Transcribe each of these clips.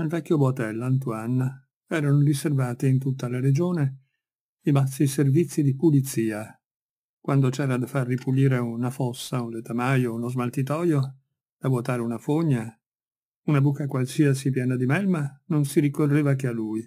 al vecchio botello Antoine erano riservate in tutta la regione i bassi servizi di pulizia. Quando c'era da far ripulire una fossa, un letamaio, uno smaltitoio, da vuotare una fogna, una buca qualsiasi piena di melma, non si ricorreva che a lui.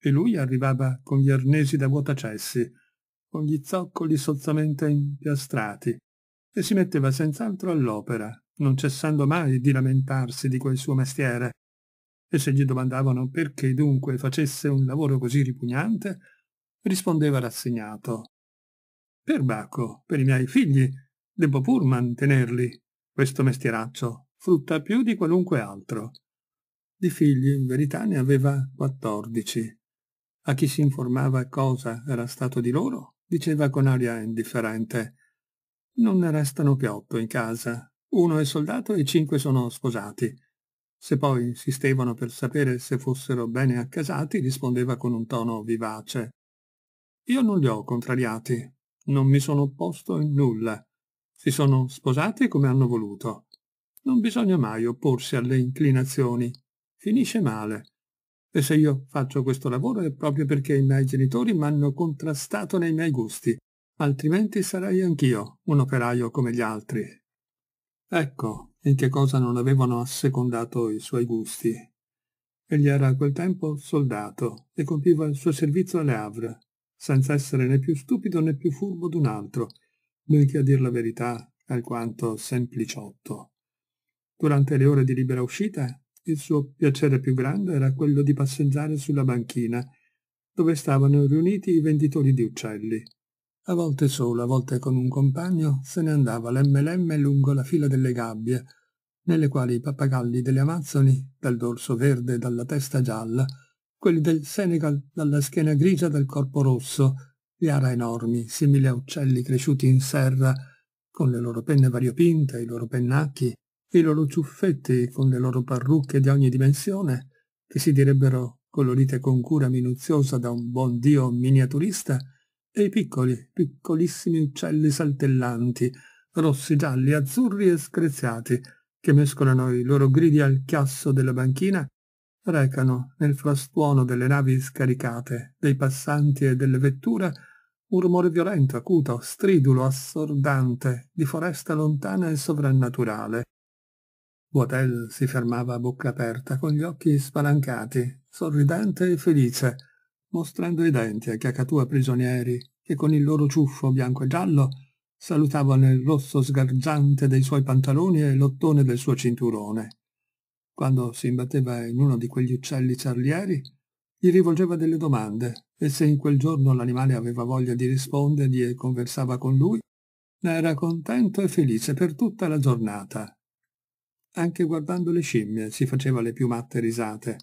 E lui arrivava con gli arnesi da vuotacessi, con gli zoccoli sozzamente impiastrati, e si metteva senz'altro all'opera, non cessando mai di lamentarsi di quel suo mestiere, e se gli domandavano perché dunque facesse un lavoro così ripugnante, rispondeva rassegnato. Per Bacco, per i miei figli, debbo pur mantenerli. Questo mestieraccio frutta più di qualunque altro. Di figli in verità ne aveva quattordici. A chi si informava cosa era stato di loro, diceva con aria indifferente. Non ne restano che otto in casa. Uno è soldato e cinque sono sposati. Se poi insistevano per sapere se fossero bene accasati, rispondeva con un tono vivace. Io non li ho contrariati, non mi sono opposto in nulla. Si sono sposati come hanno voluto. Non bisogna mai opporsi alle inclinazioni. Finisce male. E se io faccio questo lavoro è proprio perché i miei genitori m'hanno contrastato nei miei gusti, altrimenti sarei anch'io un operaio come gli altri. Ecco, in che cosa non avevano assecondato i suoi gusti. Egli era a quel tempo soldato e compiva il suo servizio alle Havre, senza essere né più stupido né più furbo d'un altro, lui che a dir la verità alquanto sempliciotto. Durante le ore di libera uscita, il suo piacere più grande era quello di passeggiare sulla banchina, dove stavano riuniti i venditori di uccelli. A volte solo, a volte con un compagno, se ne andava lemme lemme lungo la fila delle gabbie, nelle quali i pappagalli delle Amazzoni, dal dorso verde e dalla testa gialla, quelli del Senegal dalla schiena grigia e dal corpo rosso, gli ara enormi, simili a uccelli cresciuti in serra, con le loro penne variopinte, i loro pennacchi, i loro ciuffetti con le loro parrucche di ogni dimensione, che si direbbero colorite con cura minuziosa da un buon dio miniaturista, e i piccoli, piccolissimi uccelli saltellanti, rossi, gialli, azzurri e screziati, che mescolano i loro gridi al chiasso della banchina, recano nel frastuono delle navi scaricate, dei passanti e delle vetture un rumore violento, acuto, stridulo, assordante, di foresta lontana e sovrannaturale. Boatel si fermava a bocca aperta, con gli occhi spalancati, sorridente e felice, mostrando i denti ai cacatua prigionieri che con il loro ciuffo bianco e giallo salutavano il rosso sgargiante dei suoi pantaloni e l'ottone del suo cinturone. Quando si imbatteva in uno di quegli uccelli ciarlieri, gli rivolgeva delle domande e se in quel giorno l'animale aveva voglia di rispondergli e conversava con lui, ne era contento e felice per tutta la giornata. Anche guardando le scimmie si faceva le più matte risate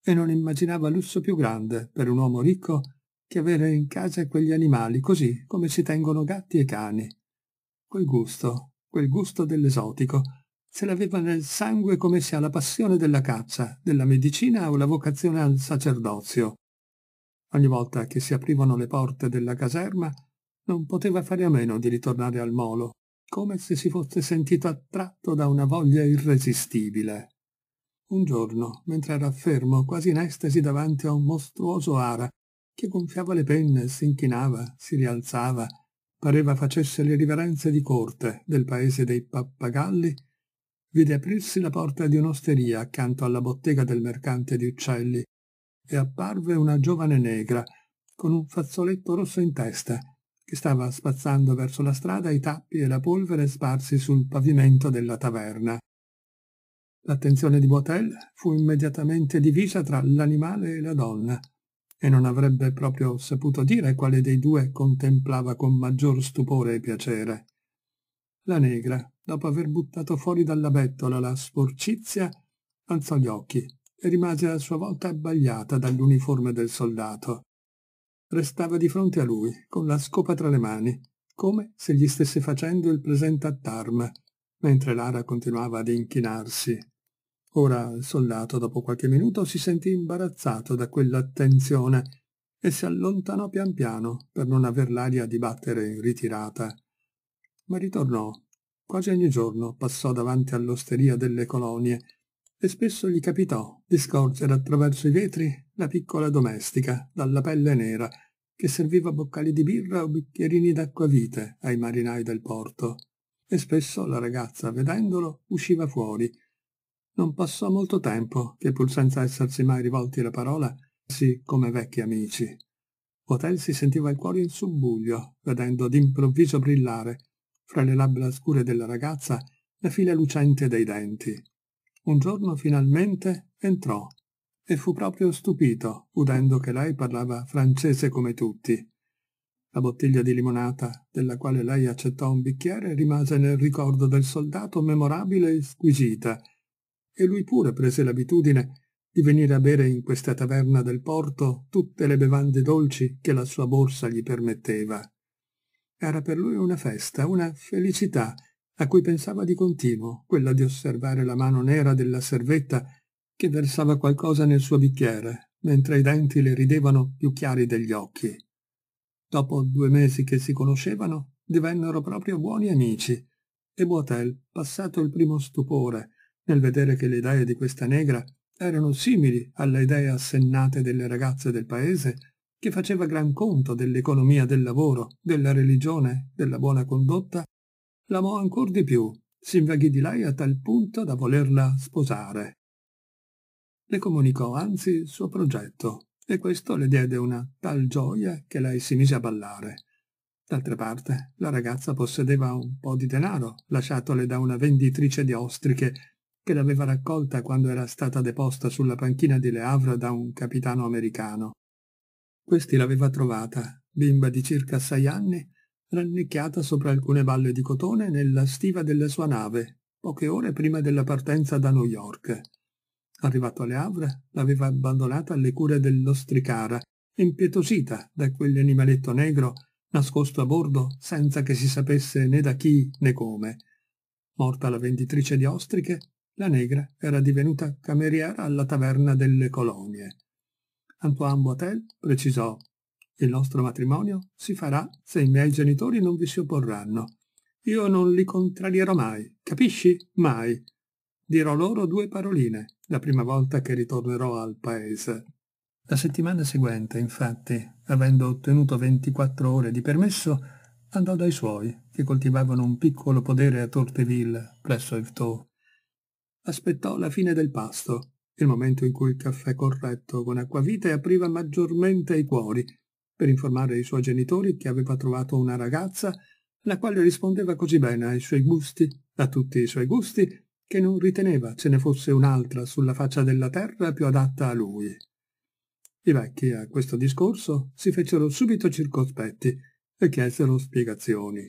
e non immaginava lusso più grande per un uomo ricco che avere in casa quegli animali, così come si tengono gatti e cani. Quel gusto, quel gusto dell'esotico, se l'aveva nel sangue come si ha la passione della caccia, della medicina o la vocazione al sacerdozio. Ogni volta che si aprivano le porte della caserma, non poteva fare a meno di ritornare al molo, come se si fosse sentito attratto da una voglia irresistibile. Un giorno, mentre era fermo, quasi in estasi davanti a un mostruoso ara, che gonfiava le penne, si inchinava, si rialzava, pareva facesse le riverenze di corte del paese dei pappagalli, vide aprirsi la porta di un'osteria accanto alla bottega del mercante di uccelli e apparve una giovane negra con un fazzoletto rosso in testa che stava spazzando verso la strada i tappi e la polvere sparsi sul pavimento della taverna. L'attenzione di Botel fu immediatamente divisa tra l'animale e la donna e non avrebbe proprio saputo dire quale dei due contemplava con maggior stupore e piacere. La negra, dopo aver buttato fuori dalla bettola la sporcizia, alzò gli occhi e rimase a sua volta abbagliata dall'uniforme del soldato. Restava di fronte a lui, con la scopa tra le mani, come se gli stesse facendo il presente a Tarm, mentre Lara continuava ad inchinarsi Ora il soldato, dopo qualche minuto, si sentì imbarazzato da quell'attenzione e si allontanò pian piano per non aver l'aria di battere in ritirata. Ma ritornò. Quasi ogni giorno passò davanti all'osteria delle colonie e spesso gli capitò di scorgere attraverso i vetri la piccola domestica dalla pelle nera che serviva boccali di birra o bicchierini d'acquavite ai marinai del porto. E spesso la ragazza, vedendolo, usciva fuori non passò molto tempo che, pur senza essersi mai rivolti la parola, si come vecchi amici. Hotel si sentiva il cuore in subbuglio, vedendo d'improvviso brillare, fra le labbra scure della ragazza, la fila lucente dei denti. Un giorno finalmente entrò e fu proprio stupito, udendo che lei parlava francese come tutti. La bottiglia di limonata, della quale lei accettò un bicchiere, rimase nel ricordo del soldato memorabile e squisita, e lui pure prese l'abitudine di venire a bere in questa taverna del porto tutte le bevande dolci che la sua borsa gli permetteva. Era per lui una festa, una felicità, a cui pensava di continuo, quella di osservare la mano nera della servetta che versava qualcosa nel suo bicchiere, mentre i denti le ridevano più chiari degli occhi. Dopo due mesi che si conoscevano, divennero proprio buoni amici, e Boitel, passato il primo stupore nel vedere che le idee di questa negra erano simili alle idee assennate delle ragazze del paese, che faceva gran conto dell'economia del lavoro, della religione, della buona condotta, l'amò ancor di più, si invaghì di lei a tal punto da volerla sposare. Le comunicò anzi il suo progetto, e questo le diede una tal gioia che lei si mise a ballare. D'altra parte, la ragazza possedeva un po' di denaro, lasciatole da una venditrice di ostriche che l'aveva raccolta quando era stata deposta sulla panchina di Le Havre da un capitano americano. Questi l'aveva trovata, bimba di circa sei anni, rannicchiata sopra alcune balle di cotone nella stiva della sua nave, poche ore prima della partenza da New York. Arrivato a Le Havre, l'aveva abbandonata alle cure dell'ostricara, impietosita da quell'animaletto negro nascosto a bordo senza che si sapesse né da chi né come. Morta la venditrice di ostriche, la negra era divenuta cameriera alla taverna delle colonie. Antoine Boitel precisò il nostro matrimonio si farà se i miei genitori non vi si opporranno. Io non li contrarierò mai, capisci? Mai. Dirò loro due paroline la prima volta che ritornerò al paese. La settimana seguente, infatti, avendo ottenuto 24 ore di permesso, andò dai suoi, che coltivavano un piccolo podere a Torteville, presso Yvetot aspettò la fine del pasto, il momento in cui il caffè corretto con acquavite apriva maggiormente i cuori, per informare i suoi genitori che aveva trovato una ragazza la quale rispondeva così bene ai suoi gusti, a tutti i suoi gusti, che non riteneva ce ne fosse un'altra sulla faccia della terra più adatta a lui. I vecchi a questo discorso si fecero subito circospetti e chiesero spiegazioni.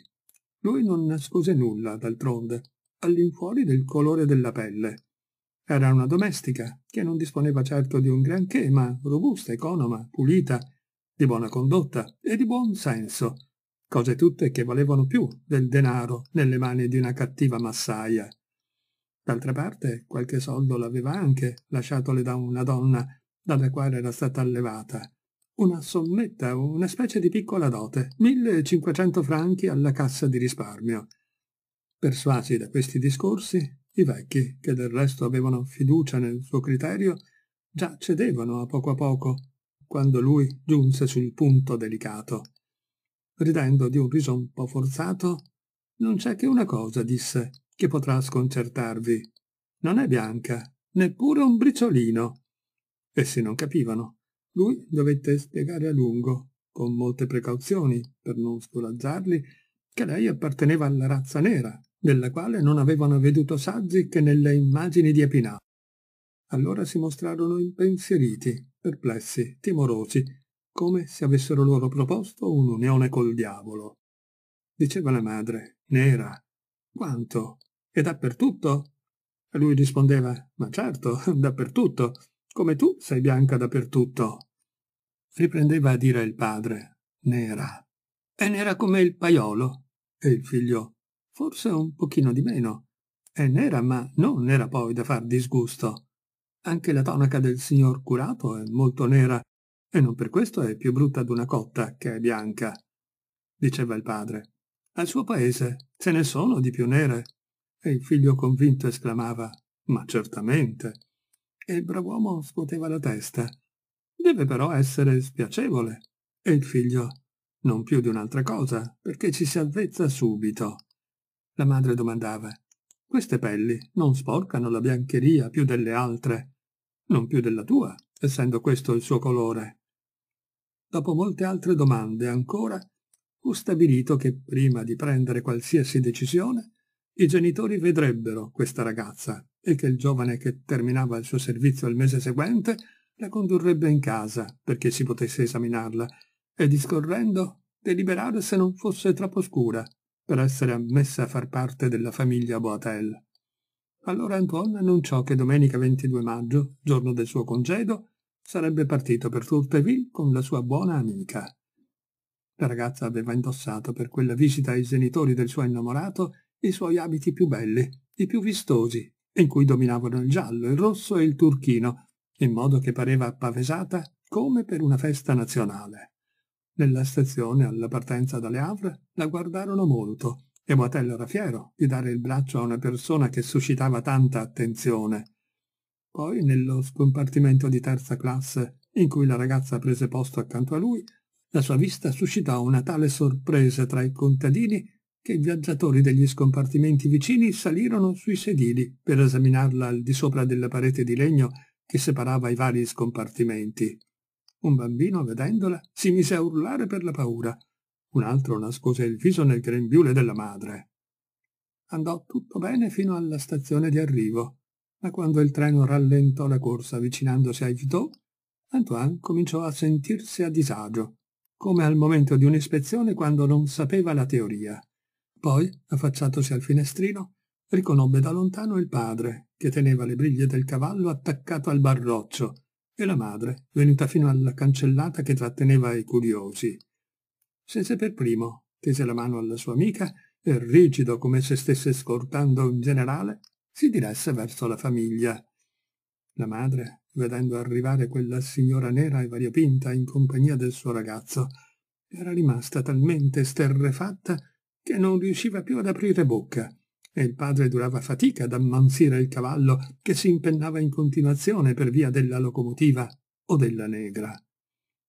Lui non nascose nulla, d'altronde, all'infuori del colore della pelle. Era una domestica, che non disponeva certo di un granché, ma robusta, economa, pulita, di buona condotta e di buon senso, cose tutte che valevano più del denaro nelle mani di una cattiva massaia. D'altra parte, qualche soldo l'aveva anche lasciatole da una donna dalla quale era stata allevata. Una sommetta, una specie di piccola dote, 1500 franchi alla cassa di risparmio. Persuasi da questi discorsi, i vecchi, che del resto avevano fiducia nel suo criterio, già cedevano a poco a poco, quando lui giunse sul punto delicato. Ridendo di un riso un po' forzato, non c'è che una cosa, disse, che potrà sconcertarvi. Non è bianca, neppure un briciolino. Essi non capivano. Lui dovette spiegare a lungo, con molte precauzioni, per non scoraggiarli, che lei apparteneva alla razza nera, della quale non avevano veduto saggi che nelle immagini di Epinà. Allora si mostrarono impensieriti, perplessi, timorosi, come se avessero loro proposto un'unione col diavolo. Diceva la madre, nera, quanto? E dappertutto? E lui rispondeva, ma certo, dappertutto, come tu sei bianca dappertutto. Riprendeva a dire il padre, nera, E nera come il paiolo. E il figlio, forse un pochino di meno. È nera, ma non era poi da far disgusto. Anche la tonaca del signor curato è molto nera, e non per questo è più brutta d'una cotta che è bianca, diceva il padre. Al suo paese ce ne sono di più nere. E il figlio convinto esclamava, ma certamente. E il brav'uomo scuoteva la testa. Deve però essere spiacevole. E il figlio, non più di un'altra cosa, perché ci si avvezza subito. La madre domandava. Queste pelli non sporcano la biancheria più delle altre, non più della tua, essendo questo il suo colore. Dopo molte altre domande ancora, fu stabilito che prima di prendere qualsiasi decisione, i genitori vedrebbero questa ragazza e che il giovane che terminava il suo servizio il mese seguente la condurrebbe in casa perché si potesse esaminarla e discorrendo deliberare se non fosse troppo scura per essere ammessa a far parte della famiglia Boatel. Allora Antoine annunciò che domenica 22 maggio, giorno del suo congedo, sarebbe partito per Tourteville con la sua buona amica. La ragazza aveva indossato per quella visita ai genitori del suo innamorato i suoi abiti più belli, i più vistosi, in cui dominavano il giallo, il rosso e il turchino, in modo che pareva appavesata come per una festa nazionale. Nella stazione, alla partenza dalle Havre, la guardarono molto e Boatello era fiero di dare il braccio a una persona che suscitava tanta attenzione. Poi, nello scompartimento di terza classe in cui la ragazza prese posto accanto a lui, la sua vista suscitò una tale sorpresa tra i contadini che i viaggiatori degli scompartimenti vicini salirono sui sedili per esaminarla al di sopra della parete di legno che separava i vari scompartimenti. Un bambino, vedendola, si mise a urlare per la paura. Un altro nascose il viso nel grembiule della madre. Andò tutto bene fino alla stazione di arrivo, ma quando il treno rallentò la corsa avvicinandosi ai Yvetot, Antoine cominciò a sentirsi a disagio, come al momento di un'ispezione quando non sapeva la teoria. Poi, affacciatosi al finestrino, riconobbe da lontano il padre, che teneva le briglie del cavallo attaccato al barroccio, e la madre, venuta fino alla cancellata che tratteneva i curiosi. Senza per primo tese la mano alla sua amica e, rigido come se stesse scortando un generale, si diresse verso la famiglia. La madre, vedendo arrivare quella signora nera e variopinta in compagnia del suo ragazzo, era rimasta talmente sterrefatta che non riusciva più ad aprire bocca e il padre durava fatica ad ammansire il cavallo che si impennava in continuazione per via della locomotiva o della negra.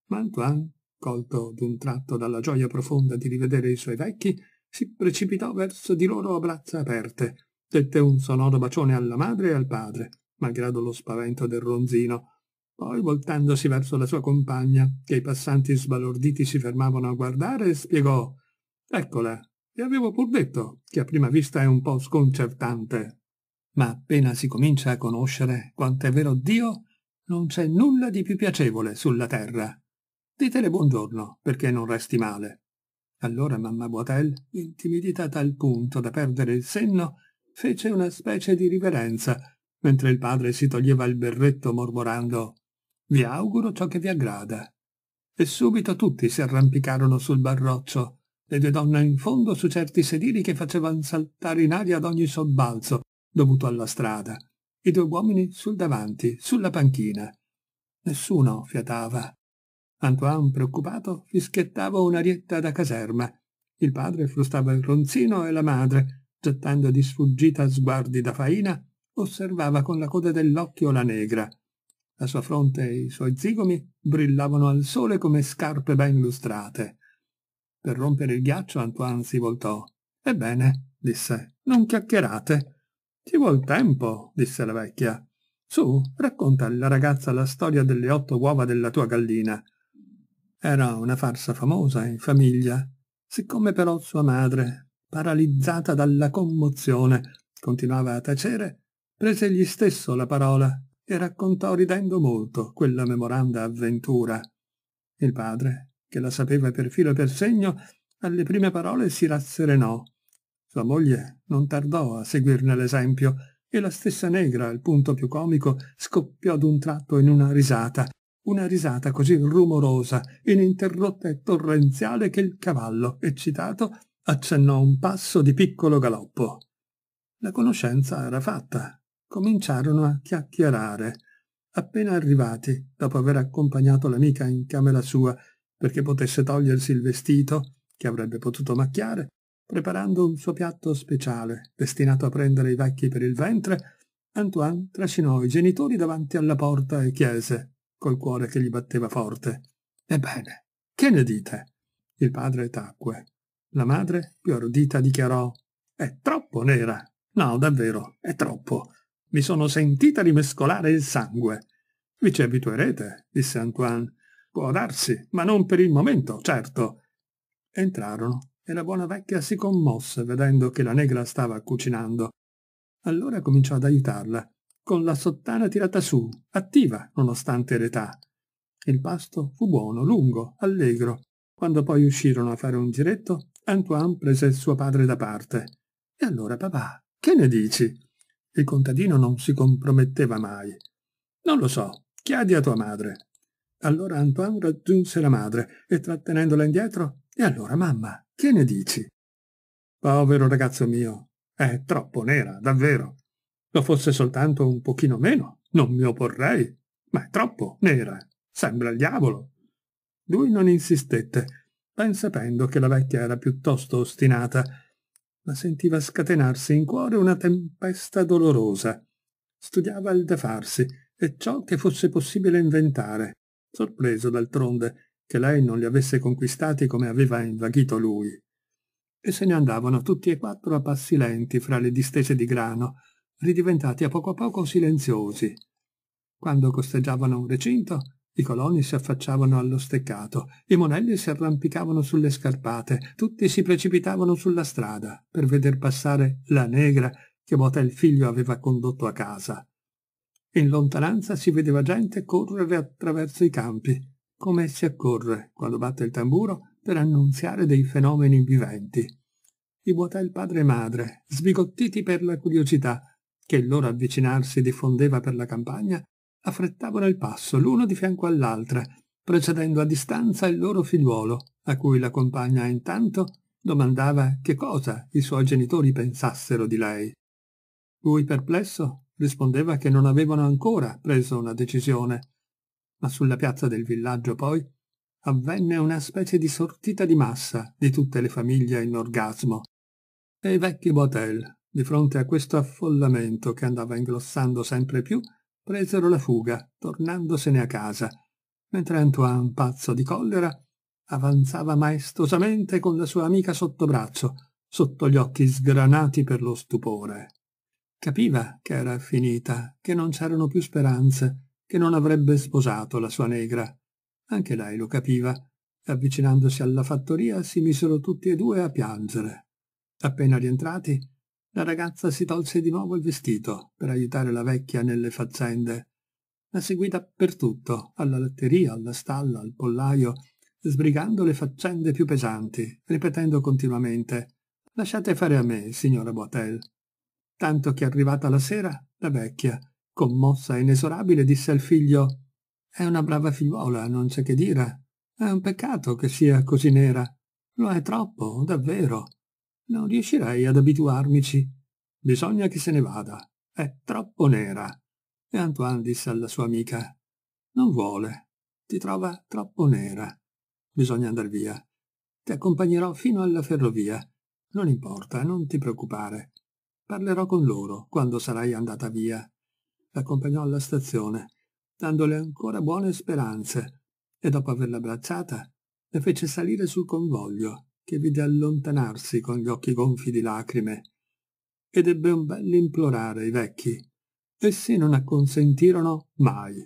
Ma Antoine, colto d'un tratto dalla gioia profonda di rivedere i suoi vecchi, si precipitò verso di loro a braccia aperte, dette un sonoro bacione alla madre e al padre, malgrado lo spavento del ronzino, poi voltandosi verso la sua compagna, che i passanti sbalorditi si fermavano a guardare, spiegò «Eccola, vi avevo pur detto che a prima vista è un po' sconcertante, ma appena si comincia a conoscere quanto è vero Dio, non c'è nulla di più piacevole sulla terra. Ditele buongiorno, perché non resti male. Allora mamma Boatel, intimidita a tal punto da perdere il senno, fece una specie di riverenza, mentre il padre si toglieva il berretto mormorando «Vi auguro ciò che vi aggrada». E subito tutti si arrampicarono sul barroccio, le due donne in fondo su certi sedili che facevano saltare in aria ad ogni sobbalzo dovuto alla strada, i due uomini sul davanti, sulla panchina. Nessuno fiatava. Antoine, preoccupato, fischiettava un'arietta da caserma. Il padre frustava il ronzino e la madre, gettando di sfuggita sguardi da faina, osservava con la coda dell'occhio la negra. La sua fronte e i suoi zigomi brillavano al sole come scarpe ben lustrate. Per rompere il ghiaccio Antoine si voltò. Ebbene, disse, non chiacchierate. Ci vuol tempo, disse la vecchia. Su, racconta alla ragazza la storia delle otto uova della tua gallina. Era una farsa famosa in famiglia. Siccome però sua madre, paralizzata dalla commozione, continuava a tacere, prese egli stesso la parola e raccontò ridendo molto quella memoranda avventura. Il padre che la sapeva per filo e per segno, alle prime parole si rasserenò. Sua moglie non tardò a seguirne l'esempio e la stessa negra, al punto più comico, scoppiò d'un tratto in una risata, una risata così rumorosa, ininterrotta e torrenziale che il cavallo, eccitato, accennò un passo di piccolo galoppo. La conoscenza era fatta. Cominciarono a chiacchierare. Appena arrivati, dopo aver accompagnato l'amica in camera sua perché potesse togliersi il vestito, che avrebbe potuto macchiare, preparando un suo piatto speciale, destinato a prendere i vecchi per il ventre, Antoine trascinò i genitori davanti alla porta e chiese, col cuore che gli batteva forte, «Ebbene, che ne dite?» Il padre tacque. La madre, più ardita, dichiarò, «È troppo nera! No, davvero, è troppo! Mi sono sentita rimescolare il sangue!» «Vi ci abituerete», disse Antoine, Può darsi, ma non per il momento, certo. Entrarono e la buona vecchia si commosse vedendo che la negra stava cucinando. Allora cominciò ad aiutarla, con la sottana tirata su, attiva nonostante l'età. Il pasto fu buono, lungo, allegro. Quando poi uscirono a fare un giretto, Antoine prese suo padre da parte. E allora papà, che ne dici? Il contadino non si comprometteva mai. Non lo so, chiedi a tua madre. Allora Antoine raggiunse la madre e trattenendola indietro, e allora mamma, che ne dici? Povero ragazzo mio, è troppo nera, davvero. Lo fosse soltanto un pochino meno, non mi opporrei, ma è troppo nera, sembra il diavolo. Lui non insistette, ben sapendo che la vecchia era piuttosto ostinata, ma sentiva scatenarsi in cuore una tempesta dolorosa. Studiava il da farsi e ciò che fosse possibile inventare, sorpreso d'altronde che lei non li avesse conquistati come aveva invaghito lui. E se ne andavano tutti e quattro a passi lenti fra le distese di grano, ridiventati a poco a poco silenziosi. Quando costeggiavano un recinto, i coloni si affacciavano allo steccato, i monelli si arrampicavano sulle scarpate, tutti si precipitavano sulla strada per veder passare la negra che Motel figlio aveva condotto a casa in lontananza si vedeva gente correre attraverso i campi, come si accorre, quando batte il tamburo, per annunziare dei fenomeni viventi. I vuotò il padre e madre, sbigottiti per la curiosità, che il loro avvicinarsi diffondeva per la campagna, affrettavano il passo l'uno di fianco all'altra, precedendo a distanza il loro figliuolo, a cui la compagna intanto domandava che cosa i suoi genitori pensassero di lei. Lui perplesso rispondeva che non avevano ancora preso una decisione. Ma sulla piazza del villaggio poi avvenne una specie di sortita di massa di tutte le famiglie in orgasmo. E i vecchi Botel, di fronte a questo affollamento che andava ingrossando sempre più, presero la fuga, tornandosene a casa, mentre Antoine, pazzo di collera, avanzava maestosamente con la sua amica sotto braccio, sotto gli occhi sgranati per lo stupore. Capiva che era finita, che non c'erano più speranze, che non avrebbe sposato la sua negra. Anche lei lo capiva, e avvicinandosi alla fattoria si misero tutti e due a piangere. Appena rientrati, la ragazza si tolse di nuovo il vestito per aiutare la vecchia nelle faccende. La seguì dappertutto, alla latteria, alla stalla, al pollaio, sbrigando le faccende più pesanti, ripetendo continuamente «Lasciate fare a me, signora Boatel, tanto che arrivata la sera, la vecchia, commossa e inesorabile, disse al figlio «È una brava figliuola, non c'è che dire. È un peccato che sia così nera. Lo è troppo, davvero. Non riuscirei ad abituarmici. Bisogna che se ne vada. È troppo nera». E Antoine disse alla sua amica «Non vuole. Ti trova troppo nera. Bisogna andar via. Ti accompagnerò fino alla ferrovia. Non importa, non ti preoccupare. Parlerò con loro quando sarai andata via. L'accompagnò alla stazione, dandole ancora buone speranze, e dopo averla abbracciata, le fece salire sul convoglio, che vide allontanarsi con gli occhi gonfi di lacrime, ed ebbe un bel implorare i vecchi. Essi non acconsentirono mai.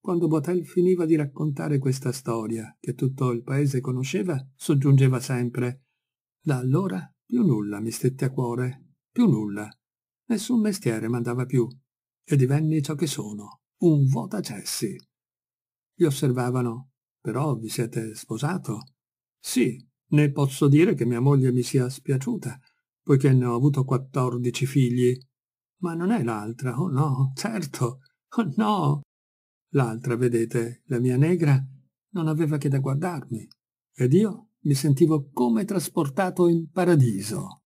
Quando Botel finiva di raccontare questa storia, che tutto il paese conosceva, soggiungeva sempre «Da allora più nulla mi stette a cuore più nulla. Nessun mestiere mandava più. E divenni ciò che sono, un vuotacessi. Gli osservavano, però vi siete sposato? Sì, ne posso dire che mia moglie mi sia spiaciuta, poiché ne ho avuto quattordici figli. Ma non è l'altra, oh no, certo, oh no. L'altra, vedete, la mia negra, non aveva che da guardarmi, ed io mi sentivo come trasportato in paradiso.